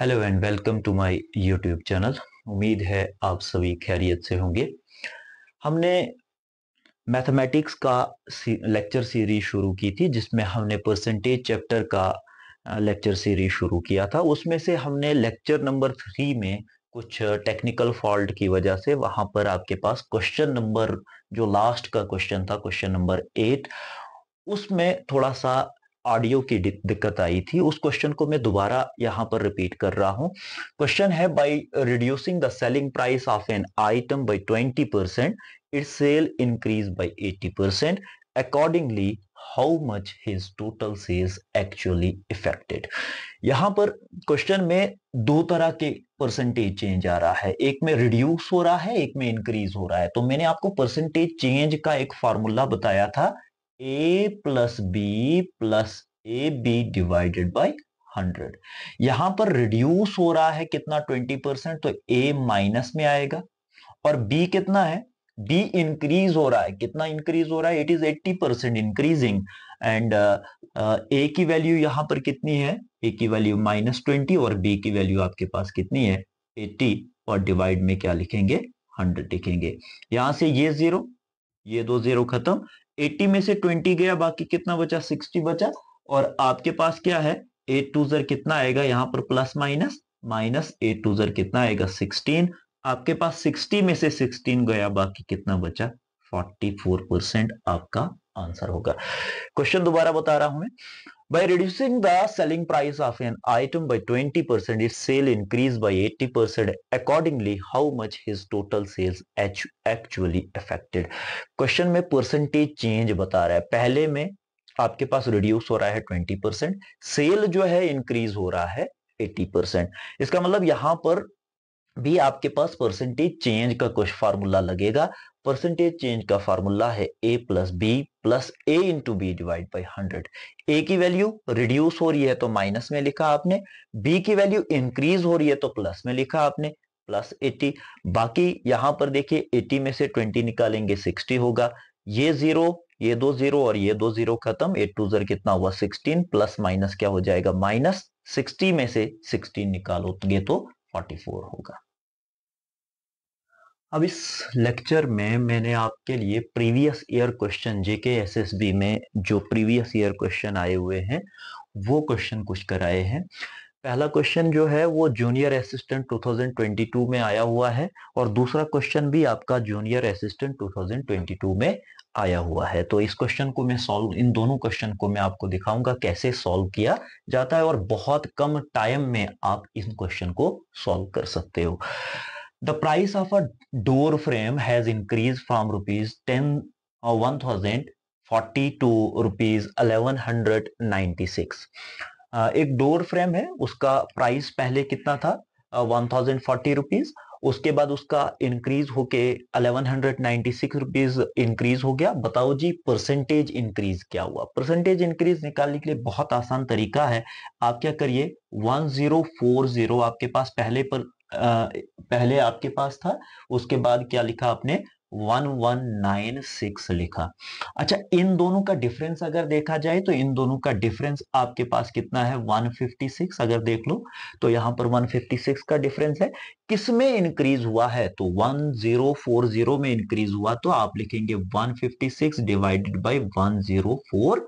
Hello and welcome to my YouTube channel उम्मीद है आप सभी खैरियत से होंगे हमने मैथमेटिक्स का लेक्चर सीरीज शुरू की थी जिसमें हमने परसेंटेज चैप्टर का लेक्चर सीरीज शुरू किया था उसमें से हमने लेक्चर नंबर थ्री में कुछ टेक्निकल फॉल्ट की वजह से वहां पर आपके पास क्वेश्चन नंबर जो लास्ट का क्वेश्चन था क्वेश्चन नंबर एट उसमें थोड़ा सा ऑडियो की दिक्कत आई थी उस क्वेश्चन को मैं दोबारा यहां पर रिपीट कर रहा हूं क्वेश्चन है by reducing the selling price of an item by 20 percent its sale increase by 80 percent accordingly how much his total sales actually affected यहां पर क्वेश्चन में दो तरह के परसेंटेज चेंज आ रहा है एक में रिड्यूस हो रहा है एक में इंक्रीज हो रहा है तो मैंने आपको परसेंटेज चेंज का एक फॉर्मूला बताया था A plus B plus A B divided by hundred यहां पर रिड्यूस हो रहा है कितना ट्वेंटी परसेंट तो ए माइनस में आएगा और बी कितना है बी इंक्रीज हो रहा है कितना इंक्रीज हो रहा है it is eighty percent increasing and A की वैल्यू यहां पर कितनी है ए की वैल्यू माइनस ट्वेंटी और बी की वैल्यू आपके पास कितनी है एट्टी और डिवाइड में क्या लिखेंगे हंड्रेड लिखेंगे यहां से ये जीरो ये दो जीरो खत्म एट्टी में से ट्वेंटी गया बाकी कितना बचा सिक्सटी बचा और आपके पास क्या है ए टू जर कितना आएगा यहां पर plus minus minus A two जर कितना आएगा सिक्सटीन आपके पास सिक्सटी में से सिक्सटीन गया बाकी कितना बचा फोर्टी फोर परसेंट आपका आंसर होगा क्वेश्चन दोबारा बता रहा हूं मैं By reducing the selling price of an item by 20%, its sale increased by 80%. Accordingly, how much his total sales actually affected? Question में percentage change बता रहा है पहले में आपके पास रिड्यूस हो रहा है ट्वेंटी परसेंट सेल जो है इंक्रीज हो रहा है एट्टी परसेंट इसका मतलब यहां पर भी आपके पास परसेंटेज चेंज का कुछ फार्मूला लगेगा परसेंटेज चेंज का फार्मूला है A plus B plus A into B divide by hundred A की वैल्यू रिड्यूस हो रही है तो माइनस में लिखा आपने बी की वैल्यू इंक्रीज हो रही है तो प्लस में लिखा आपने प्लस एटी बाकी यहां पर देखिए एटी में से ट्वेंटी निकालेंगे सिक्सटी होगा ये जीरो ये दो जीरो और ये दो जीरो खत्म एट टू जर कितना हुआ सिक्सटीन प्लस माइनस क्या हो जाएगा माइनस सिक्सटी में से सिक्सटीन निकालोगे तो फोर्टी फोर होगा अब इस लेक्चर में मैंने आपके लिए previous year question JK SSB में जो प्रीवियस ईयर क्वेश्चन आए हुए हैं वो क्वेश्चन कुछ कराए हैं पहला क्वेश्चन जो है वो जूनियर असिस्टेंट 2022 में आया हुआ है और दूसरा क्वेश्चन भी आपका जूनियर असिस्टेंट 2022 में आया हुआ है तो इस क्वेश्चन को मैं सॉल्व इन दोनों क्वेश्चन को मैं आपको दिखाऊंगा कैसे सॉल्व किया जाता है और बहुत कम टाइम में आप इन क्वेश्चन को सॉल्व कर सकते हो the price of a door frame has increase from rupees ten one thousand forty two rupees eleven hundred ninety six एक डोर फ्रेम है उसका प्राइस पहले कितना था वन थाउजेंड फोर्टी रुपीज उसके बाद उसका इंक्रीज होके 1196 रुपीस इंक्रीज हो गया बताओ जी परसेंटेज इंक्रीज क्या हुआ परसेंटेज इंक्रीज निकालने के लिए बहुत आसान तरीका है आप क्या करिए 1040 आपके पास पहले पर आ, पहले आपके पास था उसके बाद क्या लिखा आपने वन वन नाइन सिक्स लिखा अच्छा इन दोनों का डिफरेंस अगर देखा जाए तो इन दोनों का डिफरेंस आपके पास कितना है 156 अगर देख लो तो यहां पर 156 का डिफरेंस है किस में इंक्रीज हुआ है तो 1040 में इंक्रीज हुआ तो आप लिखेंगे 156 डिवाइडेड बाय 1040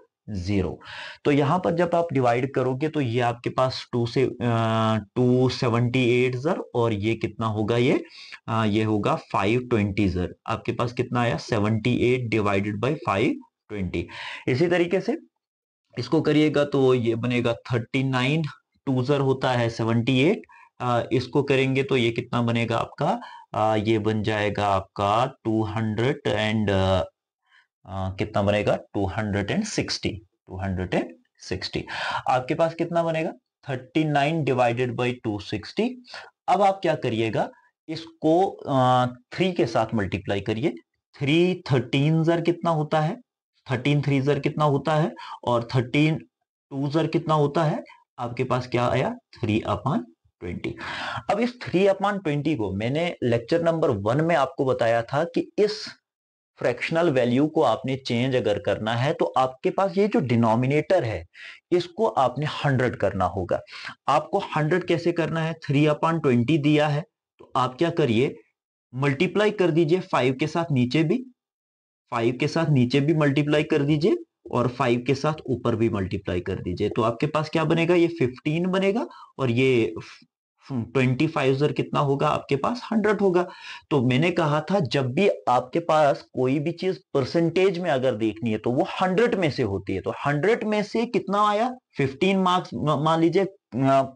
जीरो तो यहाँ पर जब आप डिवाइड करोगे तो ये आपके पास टू से टू सेवेंटी एट जर और ये कितना होगा ये आ, ये होगा फाइव ट्वेंटी जर आपके पास कितना आया seventy eight divided by five twenty इसी तरीके से इसको करिएगा तो ये बनेगा थर्टी नाइन टू जर होता है सेवनटी एट इसको करेंगे तो ये कितना बनेगा आपका आ, ये बन जाएगा आपका टू हंड्रेड एंड आ, कितना बनेगा 260 260 आपके पास कितना बनेगा 39 डिवाइडेड बाई 260 अब आप क्या करिएगा इसको थ्री के साथ मल्टीप्लाई करिए थ्री थर्टीन जर कितना होता है थर्टीन थ्री जर कितना होता है और थर्टीन टू जर कितना होता है आपके पास क्या आया थ्री अपान ट्वेंटी अब इस थ्री अपान ट्वेंटी को मैंने लेक्चर नंबर वन में आपको बताया था कि इस फ्रैक्शनल वैल्यू को आपने चेंज अगर करना है तो आपके पास ये जो डिनोमिनेटर है इसको आपने हंड्रेड करना होगा आपको हंड्रेड कैसे करना है थ्री अपॉन ट्वेंटी दिया है तो आप क्या करिए मल्टीप्लाई कर दीजिए फाइव के साथ नीचे भी फाइव के साथ नीचे भी मल्टीप्लाई कर दीजिए और फाइव के साथ ऊपर भी मल्टीप्लाई कर दीजिए तो आपके पास क्या बनेगा ये फिफ्टीन बनेगा और ये ट्वेंटी फाइव जर कितना होगा आपके पास हंड्रेड होगा तो मैंने कहा था जब भी आपके पास कोई भी चीज परसेंटेज में अगर देखनी है तो वो हंड्रेड में से होती है तो हंड्रेड में से कितना आया फिफ्टीन मार्क्स मान लीजिए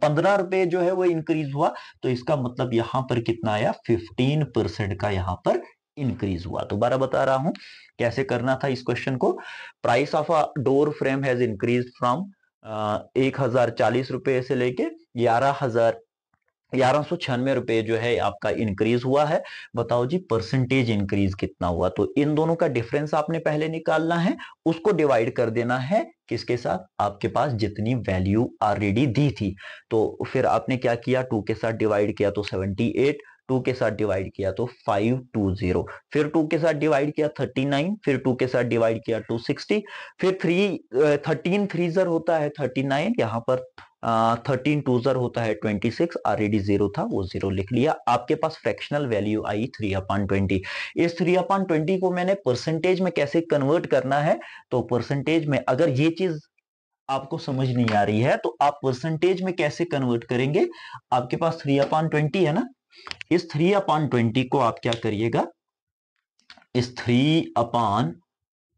पंद्रह रुपए जो है वो इंक्रीज हुआ तो इसका मतलब यहां पर कितना आया फिफ्टीन परसेंट का यहां पर इंक्रीज हुआ दोबारा बता रहा हूं कैसे करना था इस क्वेश्चन को price of a door frame has increase from एक हजार चालीस रुपए से लेके ग्यारह हजार ग्यारह रुपए जो है आपका इंक्रीज हुआ है बताओ जी परसेंटेज इंक्रीज कितना हुआ तो इन दोनों का डिफरेंस आपने पहले निकालना है उसको डिवाइड कर देना है किसके साथ आपके पास जितनी वैल्यू ऑलरेडी दी थी तो फिर आपने क्या किया टू के साथ डिवाइड किया तो सेवेंटी एट टू के साथ डिवाइड किया तो फाइव टू जीरो फिर टू के साथ डिवाइड किया थर्टी नाइन फिर टू के साथ डिवाइड किया टू सिक्सटी फिर थ्री थर्टीन थ्री जर होता है थर्टी नाइन यहाँ पर थर्टीन टू जर होता है ट्वेंटी सिक्स ऑलरेडी जीरो था वो जीरो लिख लिया आपके पास फ्रैक्शनल वैल्यू आई थ्री अपॉन ट्वेंटी इस थ्री अपॉन ट्वेंटी को मैंने परसेंटेज में कैसे कन्वर्ट करना है तो परसेंटेज में अगर ये चीज आपको समझ नहीं आ रही है तो आप परसेंटेज में कैसे कन्वर्ट करेंगे आपके पास थ्री अपॉन ट्वेंटी है ना इस थ्री अपॉन ट्वेंटी को आप क्या करिएगा इस थ्री अपॉन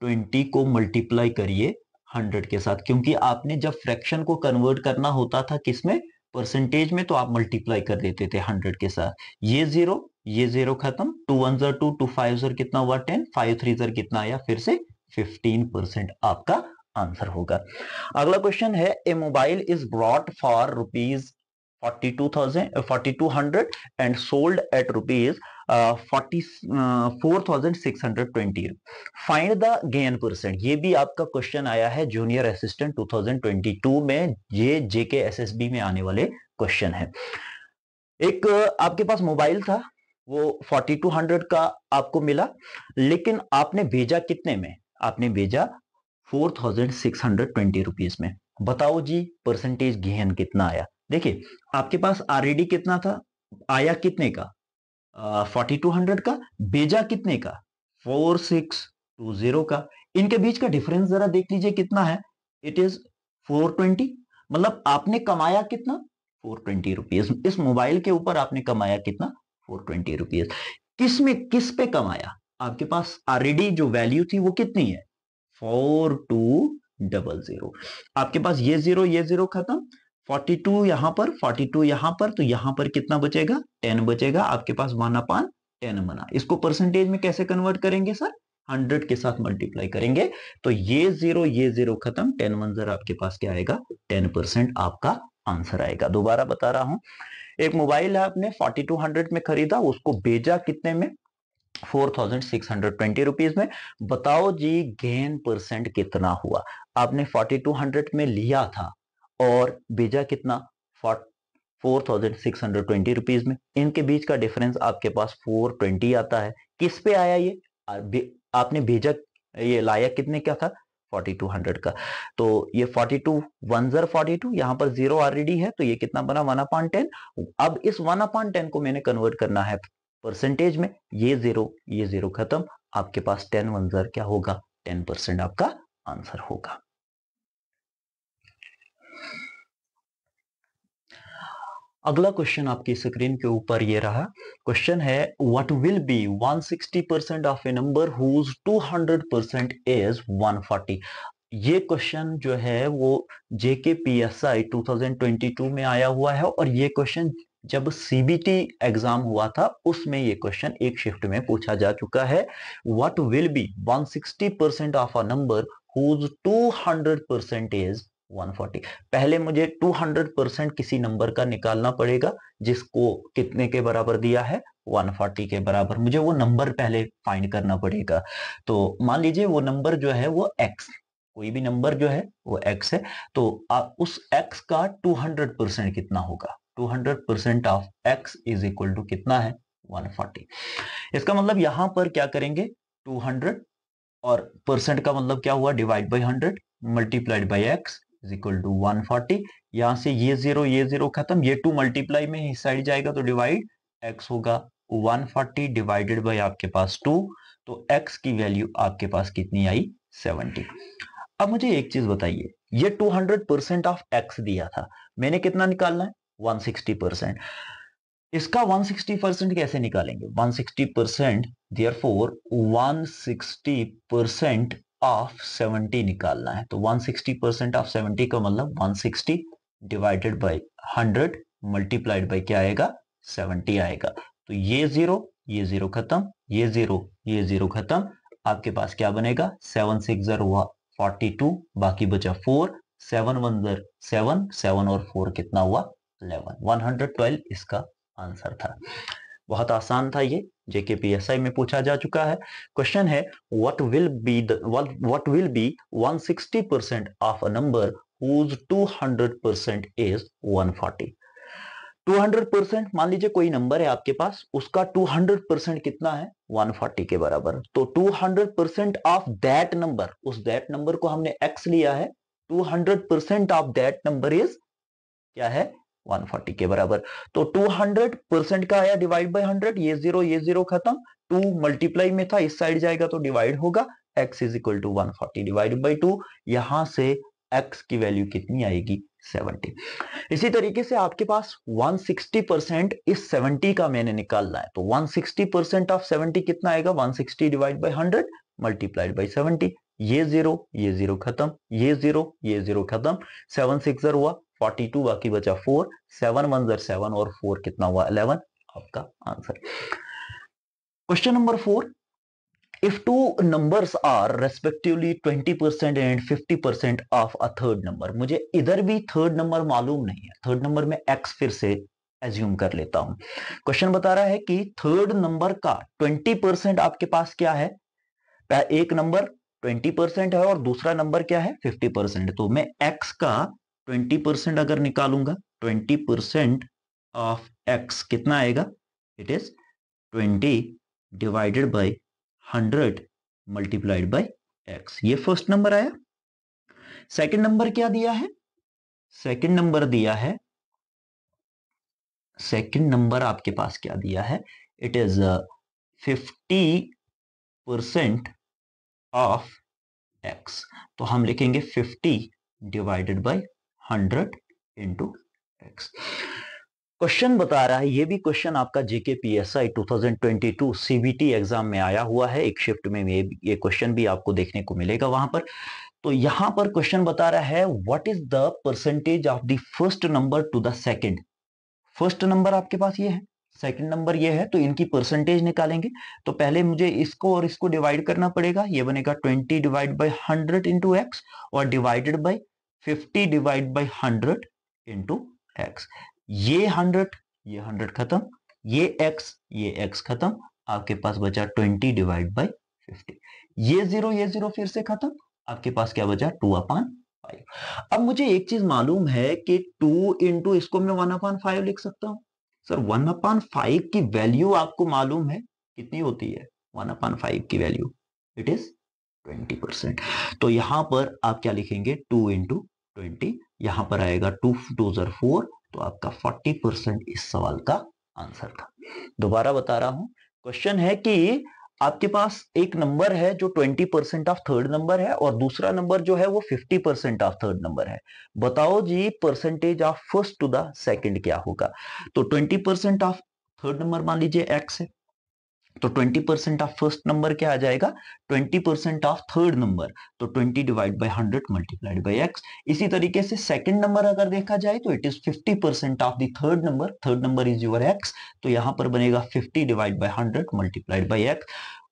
ट्वेंटी को मल्टीप्लाई करिए हंड्रेड के साथ क्योंकि आपने जब फ्रैक्शन को कन्वर्ट करना होता था किसमें परसेंटेज में तो आप मल्टीप्लाई कर देते थे हंड्रेड के साथ ये जीरो ये जीरो खत्म टू वन जर टू टू फाइव जर कितना हुआ टेन फाइव थ्री जर कितना आया फिर से फिफ्टीन परसेंट आपका आंसर होगा अगला क्वेश्चन है a mobile is brought for rupees 42,000 uh, 4200 and sold at rupees uh, 40 uh, 4620 find the gain percent ये भी आपका क्वेश्चन आया है जूनियर असिस्टेंट 2022 में ये जेके एसएसबी में आने वाले क्वेश्चन है एक uh, आपके पास मोबाइल था वो 4200 का आपको मिला लेकिन आपने भेजा कितने में आपने भेजा 4620 रुपीस में बताओ जी परसेंटेज गेन कितना आया देखिए आपके पास आरईडी कितना था आया कितने का फोर्टी टू हंड्रेड का भेजा कितने का फोर सिक्स टू जीरो का इनके बीच का डिफरेंस जरा देख लीजिए कितना है इट इज फोर ट्वेंटी मतलब आपने कमाया कितना फोर ट्वेंटी रुपीज इस मोबाइल के ऊपर आपने कमाया कितना फोर ट्वेंटी रुपीज किस में किस पे कमाया आपके पास आरईडी जो वैल्यू थी वो कितनी है फोर टू डबल जीरो आपके पास ये जीरो ये जीरो खत्म फोर्टी टू यहां पर फोर्टी टू यहां पर तो यहां पर कितना बचेगा टेन बचेगा आपके पास वन अपान टेन बना इसको परसेंटेज में कैसे कन्वर्ट करेंगे सर हंड्रेड के साथ मल्टीप्लाई करेंगे तो ये जीरो ये जीरो खत्म टेन वन जर आपके पास क्या आएगा टेन परसेंट आपका आंसर आएगा दोबारा बता रहा हूं एक मोबाइल है आपने फोर्टी टू हंड्रेड में खरीदा उसको भेजा कितने में four thousand six hundred twenty rupees में बताओ जी गेन परसेंट कितना हुआ आपने फोर्टी टू हंड्रेड में लिया था और भेजा कितना four thousand six hundred twenty rupees में इनके बीच का डिफरेंस आपके पास फोर ट्वेंटी आता है किस पे आया ये आपने भेजा ये लाया कितने क्या था फोर्टी टू हंड्रेड का तो ये फोर्टी टू वन जर फोर्टी टू यहाँ पर जीरो ऑलरेडी है तो ये कितना बना वन अपॉइंट टेन अब इस वन अपॉइंट टेन को मैंने कन्वर्ट करना है परसेंटेज में ये जीरो ये जीरो खत्म आपके पास टेन वन जर क्या होगा टेन परसेंट आपका आंसर होगा अगला क्वेश्चन आपकी स्क्रीन के ऊपर ये रहा क्वेश्चन है what will be 160 percent of a number whose 200 percent is 140 ये क्वेश्चन जो है वो JK P S I two में आया हुआ है और ये क्वेश्चन जब CBT एग्जाम हुआ था उसमें ये क्वेश्चन एक शिफ्ट में पूछा जा चुका है what will be 160 percent of a number whose 200 percent is 140 पहले मुझे 200 परसेंट किसी नंबर का निकालना पड़ेगा जिसको कितने के बराबर दिया है 140 के बराबर मुझे वो नंबर पहले फाइंड करना पड़ेगा तो मान लीजिए वो नंबर जो है वो x कोई भी नंबर जो है वो x है तो आ, उस x का 200 परसेंट कितना होगा 200 percent of X is equal to कितना है 140 इसका मतलब यहां पर क्या करेंगे 200 और परसेंट का मतलब क्या हुआ divide by hundred multiplied by X is equal to one forty यहां से ये जीरो ये जीरो खत्म ये टू मल्टीप्लाई में इस साइड जाएगा तो डिवाइड एक्स होगा वन फोर्टी डिवाइडेड बाई आपके पास टू तो एक्स की वैल्यू आपके पास कितनी आई 70 अब मुझे एक चीज बताइए ये two hundred percent of X दिया था मैंने कितना निकालना है वन सिक्सटी परसेंट इसका वन सिक्सटी परसेंट कैसे निकालेंगे one sixty percent therefore one percent of 70 निकालना है तो 160 परसेंट ऑफ 70 का मतलब 160 डिवाइडेड बाय 100 मल्टीप्लाइड बाय क्या आएगा 70 आएगा तो ये जीरो ये जीरो खत्म ये जीरो ये जीरो खत्म आपके पास क्या बनेगा सेवन सिक्स जर हुआ फोर्टी टू बाकी बचा फोर सेवन वन जर सेवन सेवन और फोर कितना हुआ इलेवन वन हंड्रेड ट्वेल्व इसका आंसर था बहुत आसान था ये जेके पी एस आई में पूछा जा चुका है क्वेश्चन है what will be what will be 160 percent of a number whose 200 percent is 140 200 percent मान लीजिए कोई नंबर है आपके पास उसका 200 परसेंट कितना है 140 के बराबर तो 200 परसेंट ऑफ दैट नंबर उस दैट नंबर को हमने x लिया है 200 percent of that number is क्या है 140 के बराबर तो 200 परसेंट का आया डिवाइड बाय 100 ये जीरो ये जीरो खत्म टू मल्टीप्लाई में था इस साइड जाएगा तो डिवाइड होगा x is equal to one forty divide by two यहां से x की वैल्यू कितनी आएगी 70 इसी तरीके से आपके पास 160 परसेंट इस 70 का मैंने निकालना है तो 160 परसेंट ऑफ 70 कितना आएगा 160 sixty divide by hundred multiplied by seventy ये जीरो ये जीरो खत्म ये जीरो ये जीरो खत्म सेवन सिक्सर हुआ फोर्टी टू बाकी बचा फोर सेवन वन जर सेवन और फोर कितना हुआ अलेवन आपका answer question number four if two if are respectively twenty percent and fifty percent of a third number मुझे इधर भी थर्ड नंबर मालूम नहीं है थर्ड नंबर में एक्स फिर से एज्यूम कर लेता हूं क्वेश्चन बता रहा है कि थर्ड नंबर का ट्वेंटी परसेंट आपके पास क्या है एक नंबर ट्वेंटी परसेंट है और दूसरा नंबर क्या है फिफ्टी परसेंट तो मैं एक्स का ट्वेंटी परसेंट अगर निकालूंगा ट्वेंटी परसेंट ऑफ एक्स कितना आएगा it is twenty divided by hundred multiplied by X ये फर्स्ट नंबर आया सेकंड नंबर क्या दिया है सेकंड नंबर दिया है सेकंड नंबर आपके पास क्या दिया है it is fifty percent of X तो हम लिखेंगे fifty divided by hundred into X question बता रहा है ये भी क्वेश्चन आपका जीके पीएसआई 2022 सीबीटी एग्जाम में आया हुआ है एक शिफ्ट में ये ये क्वेश्चन भी आपको देखने को मिलेगा वहां पर तो यहां पर क्वेश्चन बता रहा है what is the percentage of the first number to the second first number आपके पास ये है सेकंड नंबर ये है तो इनकी परसेंटेज निकालेंगे तो पहले मुझे इसको और इसको डिवाइड करना पड़ेगा ये बनेगा twenty divide by hundred into X और divided by 50 divide by 100 into X ये 100 ये 100 खत्म ये x ये x खत्म आपके पास बचा 20 डिवाइड बाई 50 ये जीरो ये जीरो फिर से खत्म आपके पास क्या बचा टू अपान फाइव अब मुझे एक चीज मालूम है कि टू इंटू इसको मैं वन अपान फाइव लिख सकता हूं सर वन अपान फाइव की वैल्यू आपको मालूम है कितनी होती है वन अपान फाइव की value it is twenty percent तो यहां पर आप क्या लिखेंगे टू इंटू ट्वेंटी यहां पर आएगा टू टू जर फोर तो आपका फोर्टी परसेंट इस सवाल का आंसर था दोबारा बता रहा हूं क्वेश्चन है कि आपके पास एक नंबर है जो 20 परसेंट ऑफ थर्ड नंबर है और दूसरा नंबर जो है वो 50 परसेंट ऑफ थर्ड नंबर है बताओ जी percentage of first to the second क्या होगा तो 20 परसेंट ऑफ थर्ड नंबर मान लीजिए एक्स है तो 20 परसेंट ऑफ फर्स्ट नंबर क्या आ जाएगा 20 परसेंट ऑफ थर्ड नंबर तो 20 divide by 100 multiplied by X इसी तरीके से सेकंड नंबर अगर देखा जाए तो it is 50 percent of the third number third number is your X तो यहां पर बनेगा 50 divide by 100 multiplied by X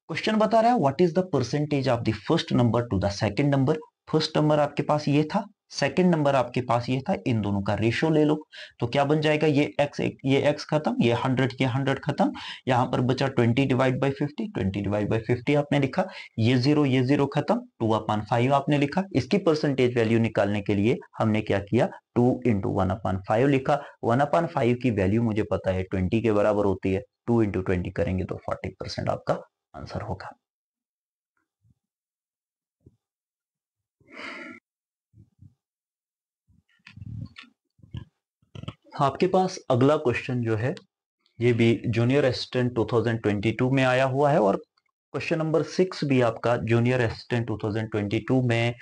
question बता रहा है what is the percentage of the first number to the second number first number आपके पास ये था सेकेंड नंबर आपके पास ये था इन दोनों का रेशियो ले लो तो क्या बन जाएगा ये एक्स ये एक्स खत्म ये हंड्रेड के हंड्रेड खत्म यहाँ पर बचा twenty divide by fifty twenty divide by fifty आपने लिखा ये जीरो ये जीरो खत्म टू अपान फाइव आपने लिखा इसकी परसेंटेज वैल्यू निकालने के लिए हमने क्या किया two into one upon five लिखा वन अपान फाइव की वैल्यू मुझे पता है ट्वेंटी के बराबर होती है टू इंटू ट्वेंटी करेंगे तो फोर्टी परसेंट आपका आंसर होगा आपके पास अगला क्वेश्चन जो है ये भी जूनियर असिस्टेंट 2022 में आया हुआ है और क्वेश्चन नंबर सिक्स भी आपका जूनियर असिस्टेंट 2022 में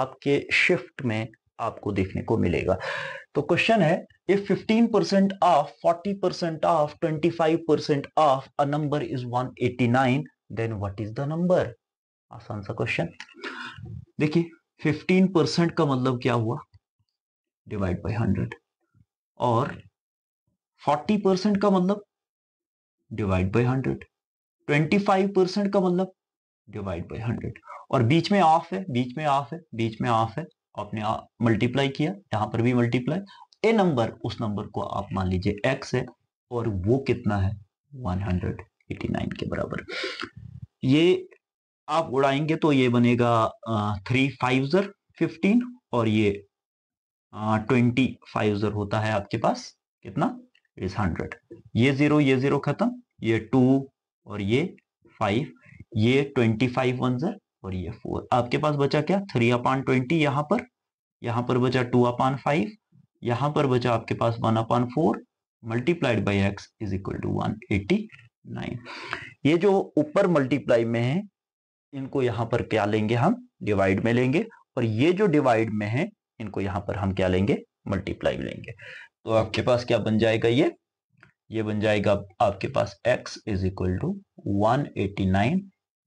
आपके शिफ्ट में आपको देखने को मिलेगा तो क्वेश्चन है if 15 percent of 40 percent of 25 percent of a number is 189 then what is the number आसान सा क्वेश्चन देखिए 15 परसेंट का मतलब क्या हुआ डिवाइड बाई हंड्रेड और 40 परसेंट का मतलब डिवाइड बाय 100 25 परसेंट का मतलब डिवाइड बाय 100 और बीच में ऑफ है बीच में ऑफ है बीच में ऑफ है आपने मल्टीप्लाई किया यहां पर भी मल्टीप्लाई ए नंबर उस नंबर को आप मान लीजिए एक्स है और वो कितना है 189 के बराबर ये आप उड़ाएंगे तो ये बनेगा थ्री फाइव जर फिफ्टीन और ये हाँ, ट्वेंटी फाइव जर होता है आपके पास कितना इज हंड्रेड ये जीरो ये जीरो खत्म ये टू और ये फाइव ये ट्वेंटी फाइव वन जर और ये फोर आपके पास बचा क्या थ्री अपान ट्वेंटी यहां पर यहां पर बचा टू अपान फाइव यहां पर बचा आपके पास one upon four multiplied by X is equal to one eighty nine ये जो ऊपर मल्टीप्लाई में है इनको यहां पर क्या लेंगे हम डिवाइड में लेंगे और ये जो डिवाइड में है इनको यहाँ पर हम क्या लेंगे मल्टीप्लाई लेंगे तो आपके पास क्या बन जाएगा ये ये बन जाएगा आपके पास x is equal to one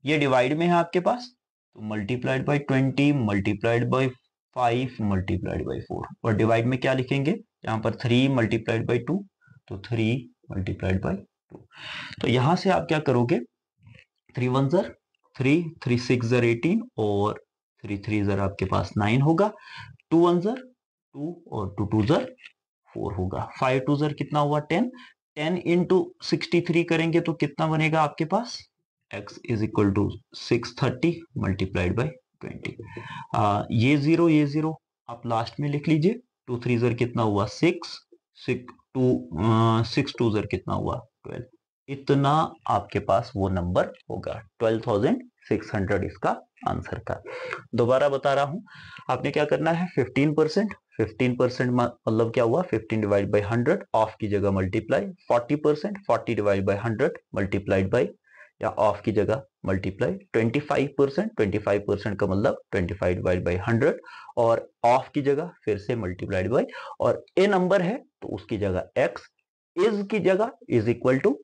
ये डिवाइड में है आपके पास तो multiplied by twenty multiplied by five multiplied by four और डिवाइड में क्या लिखेंगे यहाँ पर थ्री मल्टीप्लाइड बाई टू तो थ्री मल्टीप्लाइड बाई टू तो यहां से आप क्या करोगे थ्री वन जर थ्री थ्री सिक्स जर एटीन और थ्री थ्री जर आपके पास नाइन होगा टू वन जर टू और टू टू जर फोर होगा फाइव टू जर कितना हुआ ten ten into sixty three करेंगे तो कितना बनेगा आपके पास x is equal to six thirty multiplied by twenty ये जीरो ये जीरो आप लास्ट में लिख लीजिए टू थ्री जर कितना हुआ सिक्स टू सिक्स टू जर कितना हुआ ट्वेल्व इतना आपके पास वो नंबर होगा ट्वेल्व थाउजेंड 600 इसका आंसर का दोबारा बता रहा हूं आपने क्या करना है 15 परसेंट फिफ्टीन परसेंट मतलब क्या हुआ 15 डिवाइड बाई 100 ऑफ की जगह multiply 40 percent forty divide by 100 multiplied by या ऑफ की जगह मल्टीप्लाई 25 परसेंट ट्वेंटी परसेंट का मतलब 25 डिवाइड बाई 100 और ऑफ की जगह फिर से मल्टीप्लाइड बाई और ए नंबर है तो उसकी जगह एक्स इज की जगह is equal to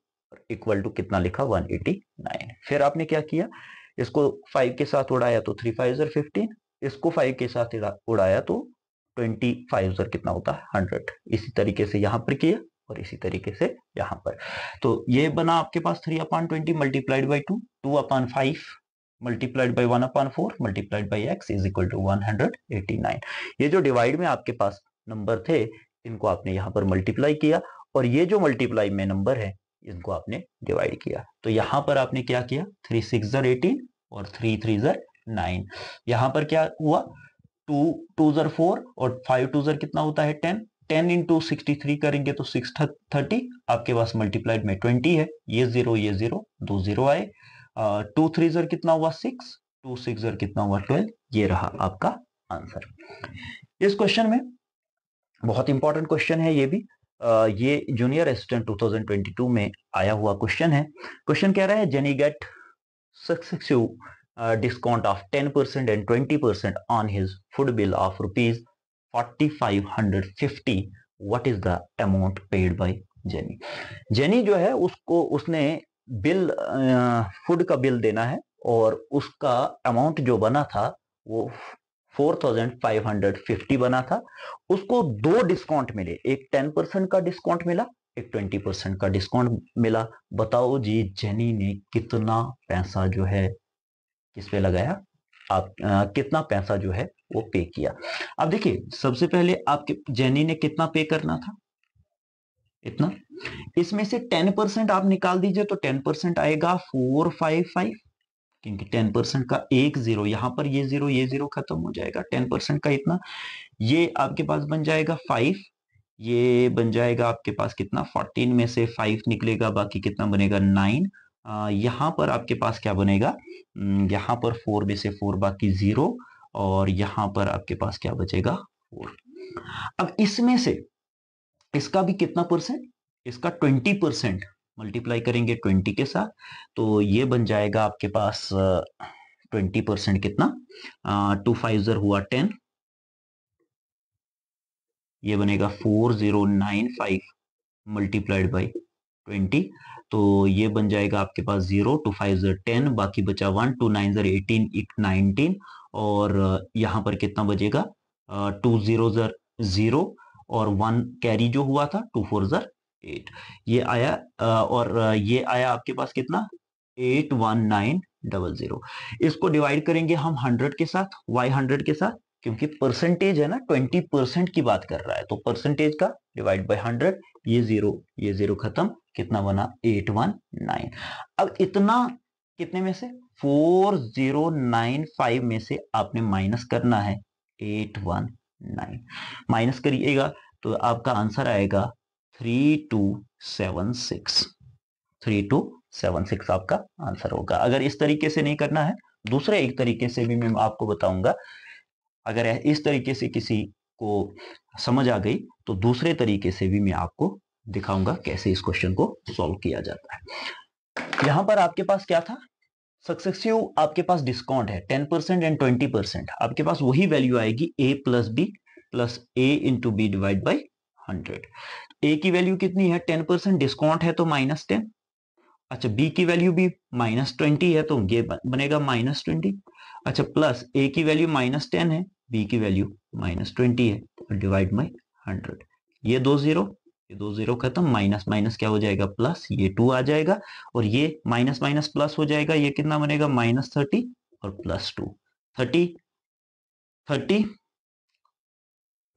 equal to कितना लिखा 189 फिर आपने क्या किया इसको फाइव के साथ उड़ाया तो थ्री फाइव जर फिफ्टीन इसको फाइव के साथ उड़ाया तो ट्वेंटी फाइव जर कितना होता है हंड्रेड इसी तरीके से यहां पर किया और इसी तरीके से यहां पर तो ये बना आपके पास three upon twenty multiplied by two two upon five multiplied by one upon four multiplied by X is equal to one hundred eighty nine ये जो डिवाइड में आपके पास नंबर थे इनको आपने यहां पर मल्टीप्लाई किया और ये जो मल्टीप्लाई में नंबर है इनको आपने डिवाइड किया तो यहां पर आपने क्या किया थ्री सिक्स एटीन और थ्री थ्री जर नाइन यहां पर क्या हुआ टू टू जर फोर और फाइव टू जर कितना होता है ten ten into sixty three करेंगे तो सिक्स थर्टी आपके पास मल्टीप्लाइड में ट्वेंटी है ये जीरो ये जीरो दो जीरो आए टू थ्री जर कितना हुआ सिक्स टू सिक्स जर कितना हुआ ट्वेल्व ये रहा आपका आंसर इस क्वेश्चन में बहुत इंपॉर्टेंट क्वेश्चन है ये भी ये जूनियर असिस्टेंट 2022 में आया हुआ क्वेश्चन है क्वेश्चन कह रहा है Jenny get successive discount of 10 percent and 20 percent on his food bill of rupees 4550 what is the amount paid by Jenny Jenny जो है उसको उसने बिल फूड का बिल देना है और उसका अमाउंट जो बना था वो 4550 बना था उसको दो डिस्काउंट मिले एक 10 परसेंट का डिस्काउंट मिला एक 20 परसेंट का डिस्काउंट मिला बताओ जी जेनी ने कितना पैसा जो है किस पे लगाया आप आ, कितना पैसा जो है वो पे किया अब देखिए सबसे पहले आपके जेनी ने कितना पे करना था इतना इसमें से 10 परसेंट आप निकाल दीजिए तो 10 परसेंट आएगा फोर फाइव फाइव क्योंकि टेन परसेंट का एक जीरो यहां पर ये जीरो ये जीरो खत्म हो जाएगा टेन परसेंट का इतना ये आपके पास बन जाएगा फाइव ये बन जाएगा आपके पास कितना फोर्टीन में से फाइव निकलेगा बाकी कितना बनेगा नाइन यहाँ पर आपके पास क्या बनेगा यहां पर फोर में से फोर बाकी जीरो और यहां पर आपके पास क्या बचेगा फोर अब इसमें से इसका भी कितना परसेंट इसका ट्वेंटी परसेंट मल्टीप्लाई करेंगे ट्वेंटी के साथ तो ये बन जाएगा आपके पास ट्वेंटी परसेंट कितना टू फाइव जर हुआ टेन ये बनेगा 4095 जीरो मल्टीप्लाइड बाई ट्वेंटी तो ये बन जाएगा आपके पास जीरो टू फाइव जर टेन बाकी बचा वन टू नाइन जर एटीन नाइनटीन और यहाँ पर कितना बजेगा टू जीरो जर जीरो और वन कैरी जो हुआ था टू फोर जर एट ये आया और ये आया आपके पास कितना eight one nine double zero इसको डिवाइड करेंगे हम हंड्रेड के साथ वाई हंड्रेड के साथ क्योंकि परसेंटेज है ना ट्वेंटी परसेंट की बात कर रहा है तो परसेंटेज का डिवाइड बाय हंड्रेड ये जीरो ये जीरो खत्म कितना बना एट वन नाइन अब इतना कितने में से फोर जीरो नाइन फाइव में से आपने माइनस करना है एट वन नाइन माइनस करिएगा तो आपका आंसर आएगा three two seven six three two seven six आपका आंसर होगा अगर इस तरीके से नहीं करना है दूसरे एक तरीके से भी मैं आपको बताऊंगा अगर इस तरीके से किसी को समझ आ गई तो दूसरे तरीके से भी मैं आपको दिखाऊंगा कैसे इस क्वेश्चन को सॉल्व किया जाता है यहां पर आपके पास क्या था सक्सेसिव आपके पास डिस्काउंट है ten percent and twenty percent आपके पास वही वैल्यू आएगी A plus B plus A into B divide by hundred A की वैल्यू कितनी है टेन परसेंट डिस्काउंट है तो माइनस टेन अच्छा बी की वैल्यू भी माइनस ट्वेंटी है तो ये बनेगा माइनस ट्वेंटी अच्छा प्लस ए की वैल्यू माइनस टेन है बी की वैल्यू माइनस ट्वेंटी है डिवाइड बाई हंड्रेड ये दो जीरो ये दो जीरो खत्म माइनस माइनस क्या हो जाएगा प्लस ये टू आ जाएगा और ये माइनस माइनस प्लस हो जाएगा ये कितना बनेगा माइनस थर्टी और प्लस टू थर्टी थर्टी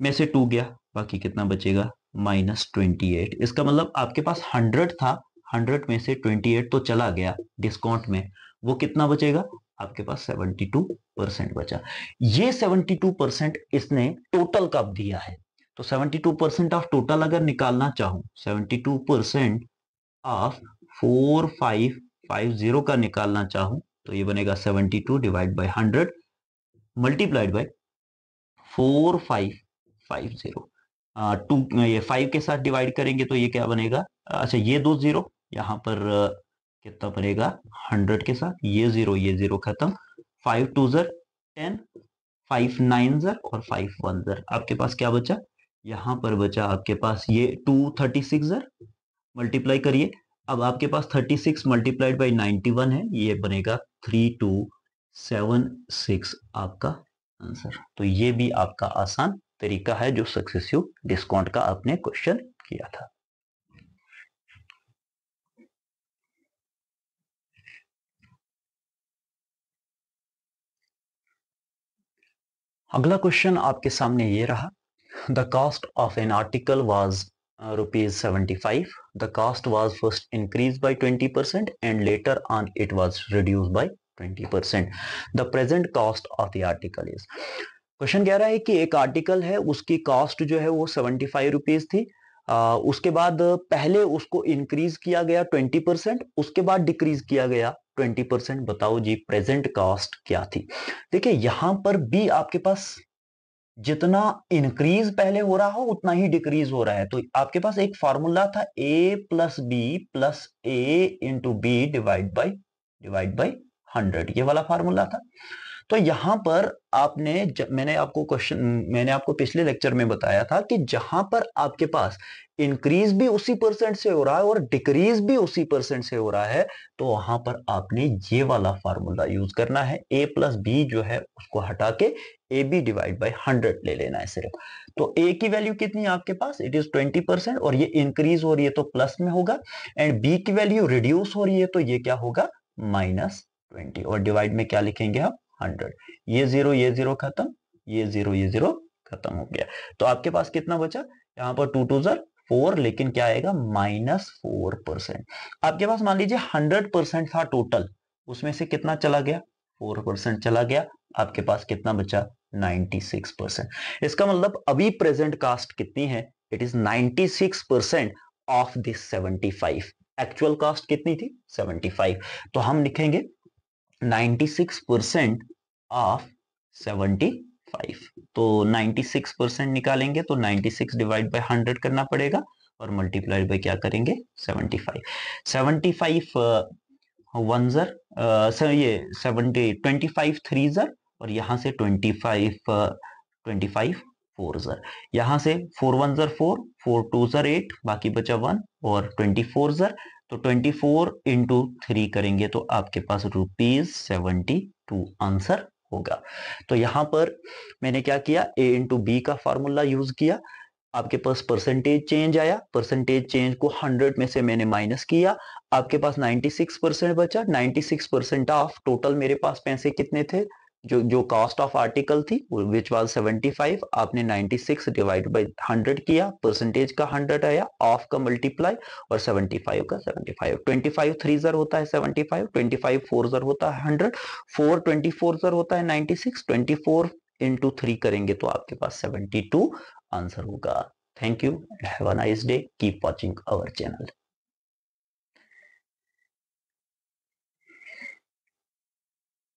में से टू गया बाकी कितना बचेगा माइनस ट्वेंटी एट इसका मतलब आपके पास हंड्रेड था हंड्रेड में से ट्वेंटी एट तो चला गया डिस्काउंट में वो कितना बचेगा आपके पास सेवेंटी टू परसेंट बचा ये सेवेंटी टू परसेंट इसने टोटल कब दिया है तो seventy two percent of total अगर निकालना चाहूं seventy two percent of four five five zero का निकालना चाहूं तो ये बनेगा seventy two divide by hundred multiplied by four five five zero two ये फाइव के साथ डिवाइड करेंगे तो ये क्या बनेगा अच्छा ये दो जीरो यहाँ पर कितना बनेगा हंड्रेड के साथ ये जीरो ये जीरो खत्म फाइव टू जर टेन फाइव नाइन जर और फाइव वन जर आपके पास क्या बचा यहाँ पर बचा आपके पास ये टू थर्टी सिक्स जर मल्टीप्लाई करिए अब आपके पास thirty six multiplied by ninety one है ये बनेगा थ्री टू सेवन सिक्स आपका आंसर तो ये भी आपका आसान तरीका है जो सक्सेसिव डिस्काउंट का आपने क्वेश्चन किया था अगला क्वेश्चन आपके सामने ये रहा the cost of an article was rupees seventy five the cost was first increase by twenty percent and later on it was reduce by twenty percent the present cost of the article is question कह रहा है कि एक article है उसकी cost जो है वो सेवेंटी फाइव रुपीज थी आ, उसके बाद पहले उसको इंक्रीज किया गया ट्वेंटी परसेंट उसके बाद डिक्रीज किया गया ट्वेंटी परसेंट बताओ जी प्रेजेंट कॉस्ट क्या थी देखिए यहां पर भी आपके पास जितना इंक्रीज पहले हो रहा हो उतना ही डिक्रीज हो रहा है तो आपके पास एक फॉर्मूला था A plus B plus A into B divide by divide by hundred ये वाला फार्मूला था तो यहां पर आपने मैंने आपको क्वेश्चन मैंने आपको पिछले लेक्चर में बताया था कि जहां पर आपके पास इंक्रीज भी उसी परसेंट से हो रहा है और डिक्रीज भी उसी परसेंट से हो रहा है तो वहां पर आपने ये वाला फार्मूला यूज करना है ए प्लस बी जो है उसको हटा के A B divide by hundred ले लेना है सिर्फ तो ए की वैल्यू कितनी आपके पास इट इज ट्वेंटी परसेंट और ये इंक्रीज हो रही है तो प्लस में होगा एंड बी की वैल्यू रिड्यूस हो रही है तो ये क्या होगा माइनस ट्वेंटी और डिवाइड में क्या लिखेंगे हम हंड्रेड ये जीरो ये जीरो खत्म ये जीरो ये जीरो खत्म हो गया तो आपके पास कितना बचा यहां पर टू टू जर फोर लेकिन क्या आएगा माइनस फोर परसेंट आपके पास मान लीजिए हंड्रेड परसेंट था टोटल उसमें से कितना चला गया फोर परसेंट चला गया आपके पास कितना बचा नाइनटी सिक्स परसेंट इसका मतलब अभी प्रेजेंट कास्ट कितनी है it is ninety six percent of this seventy five actual cost कितनी थी सेवेंटी फाइव तो हम लिखेंगे 96 परसेंट ऑफ 75 तो 96 परसेंट निकालेंगे तो 96 डिवाइड बाय 100 करना पड़ेगा और मल्टीप्लाई बाय क्या करेंगे 75 75 वन जर सर ये 70 25 थ्री जर और यहाँ से 25 25 फोर जर यहाँ से फोर वन जर फोर फोर टू जर एट बाकी बचा वन और ट्वेंटी फोर जर तो 24 फोर इंटू थ्री करेंगे तो आपके पास रुपीज सेवेंटी टू आंसर होगा तो यहां पर मैंने क्या किया ए इंटू बी का फार्मूला यूज किया आपके पास परसेंटेज चेंज आया परसेंटेज चेंज को 100 में से मैंने माइनस किया आपके पास 96 परसेंट बचा 96 परसेंट ऑफ टोटल मेरे पास पैसे कितने थे जो जो कॉस्ट ऑफ आर्टिकल थी विच वाज 75 आपने 96 डिवाइड बाय 100 किया परसेंटेज का 100 आया ऑफ का मल्टीप्लाई और 75 का 75 25 थ्री जर होता है 75 25 फोर जर होता है 100 ट्वेंटी फोर जर होता है 96 24 इंटू थ्री करेंगे तो आपके पास 72 आंसर होगा thank you have a nice day keep watching our channel